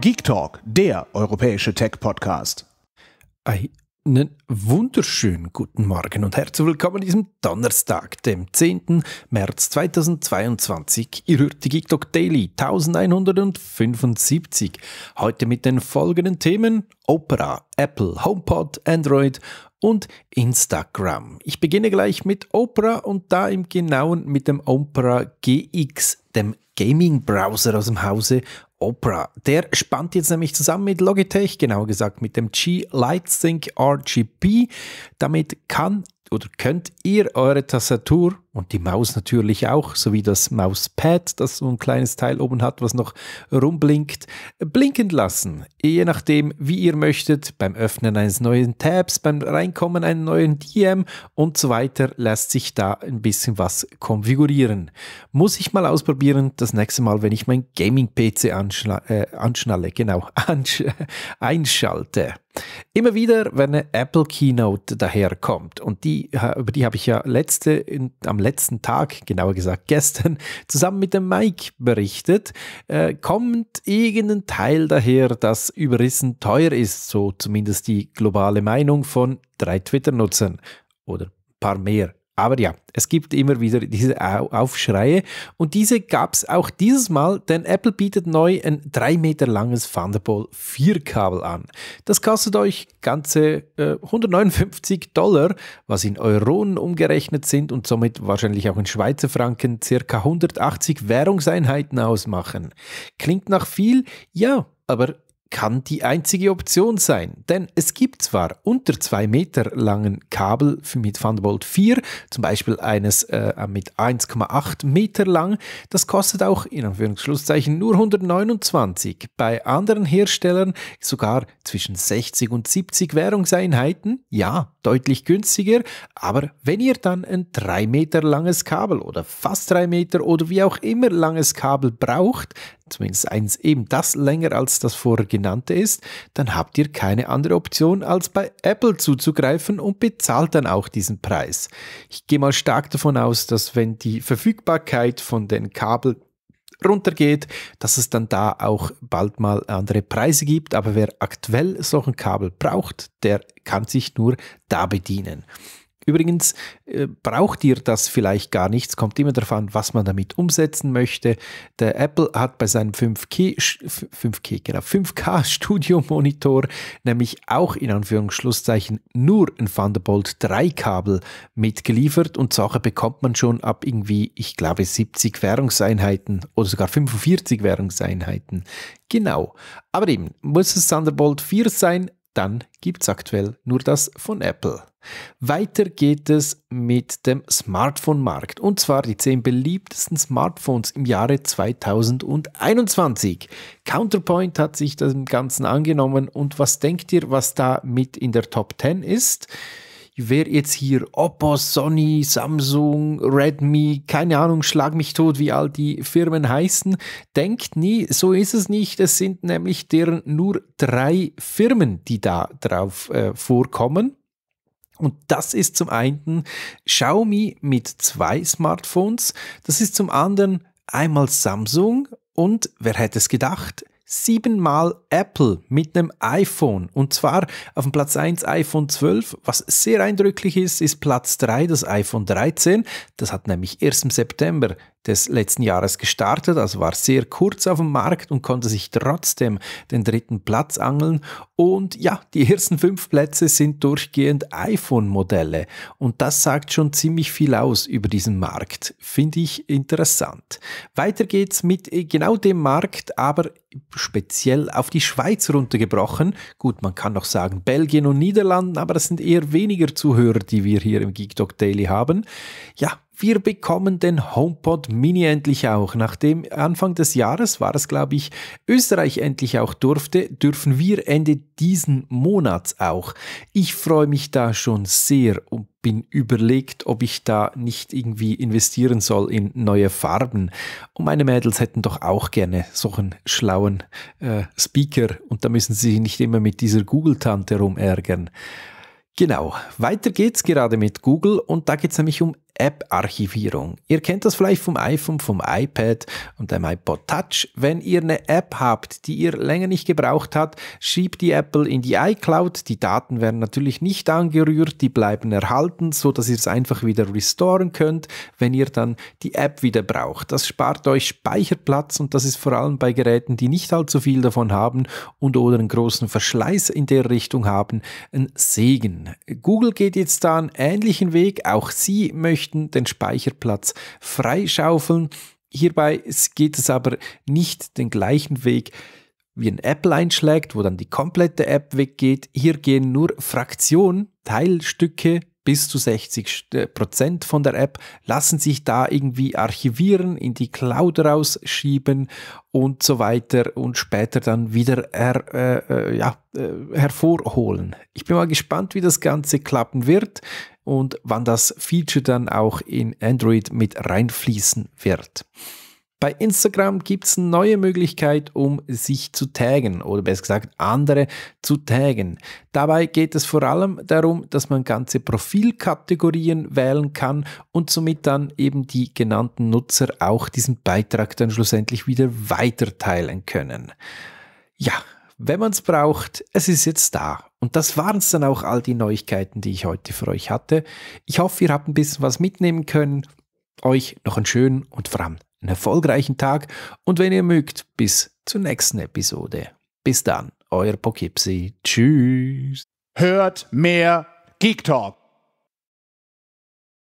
Geek Talk, der europäische Tech-Podcast. Einen wunderschönen guten Morgen und herzlich willkommen an diesem Donnerstag, dem 10. März 2022. Ihr hört die Geek Talk Daily 1175. Heute mit den folgenden Themen: Opera, Apple, HomePod, Android und Instagram. Ich beginne gleich mit Opera und da im Genauen mit dem Opera GX, dem Gaming-Browser aus dem Hause Opera. Der spannt jetzt nämlich zusammen mit Logitech, genauer gesagt mit dem G-LightSync RGB. Damit kann oder könnt ihr eure Tastatur und die Maus natürlich auch, sowie das Mauspad, das so ein kleines Teil oben hat, was noch rumblinkt, blinken lassen. Je nachdem, wie ihr möchtet, beim Öffnen eines neuen Tabs, beim Reinkommen einen neuen DM und so weiter, lässt sich da ein bisschen was konfigurieren. Muss ich mal ausprobieren, das nächste Mal, wenn ich mein Gaming-PC anschnalle, äh, anschnalle, genau, einschalte. Immer wieder, wenn eine Apple Keynote daherkommt, und die, über die habe ich ja letzte, am letzten Tag, genauer gesagt gestern, zusammen mit dem Mike berichtet, äh, kommt irgendein Teil daher, das überrissen teuer ist, so zumindest die globale Meinung von drei Twitter-Nutzern oder ein paar mehr aber ja, es gibt immer wieder diese Aufschreie und diese gab es auch dieses Mal, denn Apple bietet neu ein 3 Meter langes Thunderbolt 4 Kabel an. Das kostet euch ganze äh, 159 Dollar, was in Euronen umgerechnet sind und somit wahrscheinlich auch in Schweizer Franken circa 180 Währungseinheiten ausmachen. Klingt nach viel? Ja, aber kann die einzige Option sein. Denn es gibt zwar unter zwei Meter langen Kabel mit Thunderbolt 4, zum Beispiel eines äh, mit 1,8 Meter lang, das kostet auch in Anführungsschlusszeichen nur 129. Bei anderen Herstellern sogar zwischen 60 und 70 Währungseinheiten. Ja, deutlich günstiger. Aber wenn ihr dann ein drei Meter langes Kabel oder fast drei Meter oder wie auch immer langes Kabel braucht, zumindest eins eben das länger als das vorher genannte ist, dann habt ihr keine andere Option als bei Apple zuzugreifen und bezahlt dann auch diesen Preis. Ich gehe mal stark davon aus, dass wenn die Verfügbarkeit von den Kabel runtergeht, dass es dann da auch bald mal andere Preise gibt. Aber wer aktuell solchen Kabel braucht, der kann sich nur da bedienen. Übrigens äh, braucht ihr das vielleicht gar nicht. Es kommt immer darauf an, was man damit umsetzen möchte. Der Apple hat bei seinem 5K, 5K, genau, 5K Studio Monitor nämlich auch in Anführungsschlusszeichen nur ein Thunderbolt 3 Kabel mitgeliefert und Sache bekommt man schon ab irgendwie, ich glaube, 70 Währungseinheiten oder sogar 45 Währungseinheiten. Genau. Aber eben, muss es Thunderbolt 4 sein, dann gibt es aktuell nur das von Apple. Weiter geht es mit dem Smartphone-Markt und zwar die 10 beliebtesten Smartphones im Jahre 2021. Counterpoint hat sich dem Ganzen angenommen und was denkt ihr, was da mit in der Top 10 ist? Wer jetzt hier Oppo, Sony, Samsung, Redmi, keine Ahnung, schlag mich tot, wie all die Firmen heißen, denkt nie, so ist es nicht. Es sind nämlich deren nur drei Firmen, die da drauf äh, vorkommen. Und das ist zum einen Xiaomi mit zwei Smartphones, das ist zum anderen einmal Samsung und wer hätte es gedacht, siebenmal Apple mit einem iPhone. Und zwar auf dem Platz 1 iPhone 12. Was sehr eindrücklich ist, ist Platz 3 das iPhone 13. Das hat nämlich erst im September des letzten Jahres gestartet, also war sehr kurz auf dem Markt und konnte sich trotzdem den dritten Platz angeln. Und ja, die ersten fünf Plätze sind durchgehend iPhone-Modelle. Und das sagt schon ziemlich viel aus über diesen Markt. Finde ich interessant. Weiter geht's mit äh, genau dem Markt, aber speziell auf die Schweiz runtergebrochen. Gut, man kann noch sagen Belgien und Niederlanden, aber das sind eher weniger Zuhörer, die wir hier im Geek Talk Daily haben. Ja, wir bekommen den HomePod Mini endlich auch. Nachdem Anfang des Jahres war es, glaube ich, Österreich endlich auch durfte, dürfen wir Ende diesen Monats auch. Ich freue mich da schon sehr und bin überlegt, ob ich da nicht irgendwie investieren soll in neue Farben. Und meine Mädels hätten doch auch gerne so einen schlauen äh, Speaker und da müssen sie sich nicht immer mit dieser Google-Tante rumärgern. Genau, weiter geht's gerade mit Google und da geht's nämlich um App-Archivierung. Ihr kennt das vielleicht vom iPhone, vom iPad und dem iPod Touch. Wenn ihr eine App habt, die ihr länger nicht gebraucht habt, schiebt die Apple in die iCloud. Die Daten werden natürlich nicht angerührt, die bleiben erhalten, so dass ihr es einfach wieder restoren könnt, wenn ihr dann die App wieder braucht. Das spart euch Speicherplatz und das ist vor allem bei Geräten, die nicht allzu viel davon haben und oder einen großen Verschleiß in der Richtung haben, ein Segen. Google geht jetzt da einen ähnlichen Weg. Auch sie möchte möchten, den Speicherplatz freischaufeln. Hierbei geht es aber nicht den gleichen Weg wie ein Apple einschlägt, wo dann die komplette App weggeht. Hier gehen nur Fraktionen, Teilstücke bis zu 60 äh, Prozent von der App lassen sich da irgendwie archivieren, in die Cloud rausschieben und so weiter und später dann wieder her, äh, äh ja, äh, hervorholen. Ich bin mal gespannt, wie das Ganze klappen wird und wann das Feature dann auch in Android mit reinfließen wird. Bei Instagram gibt es eine neue Möglichkeit, um sich zu taggen oder besser gesagt andere zu taggen. Dabei geht es vor allem darum, dass man ganze Profilkategorien wählen kann und somit dann eben die genannten Nutzer auch diesen Beitrag dann schlussendlich wieder weiterteilen können. Ja, wenn man es braucht, es ist jetzt da und das waren es dann auch all die Neuigkeiten, die ich heute für euch hatte. Ich hoffe, ihr habt ein bisschen was mitnehmen können. Euch noch einen schönen und vor allem einen erfolgreichen Tag und wenn ihr mögt, bis zur nächsten Episode. Bis dann, euer Pokipsi. Tschüss. Hört mehr Geek Talk.